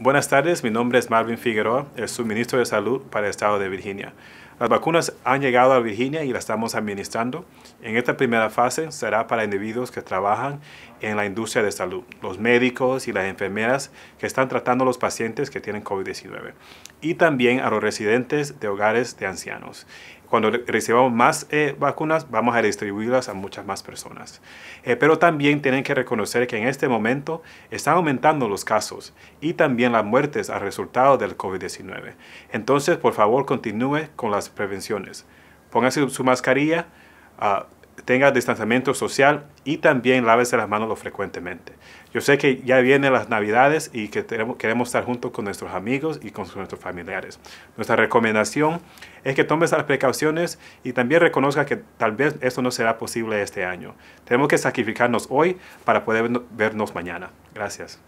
Buenas tardes, mi nombre es Marvin Figueroa, el subministro de salud para el estado de Virginia. Las vacunas han llegado a Virginia y las estamos administrando. En esta primera fase será para individuos que trabajan en la industria de salud, los médicos y las enfermeras que están tratando a los pacientes que tienen COVID-19 y también a los residentes de hogares de ancianos. Cuando recibamos más eh, vacunas, vamos a distribuirlas a muchas más personas. Eh, pero también tienen que reconocer que en este momento están aumentando los casos y también las muertes a resultado del COVID-19. Entonces, por favor, continúe con las prevenciones. Póngase su mascarilla, ah, tenga distanciamiento social y también lávese las manos lo frecuentemente. Yo sé que ya vienen las navidades y que queremos estar juntos con nuestros amigos y con nuestros familiares. Nuestra recomendación es que tome las precauciones y también reconozca que tal vez esto no será posible este año. Tenemos que sacrificarnos hoy para poder vernos mañana. Gracias.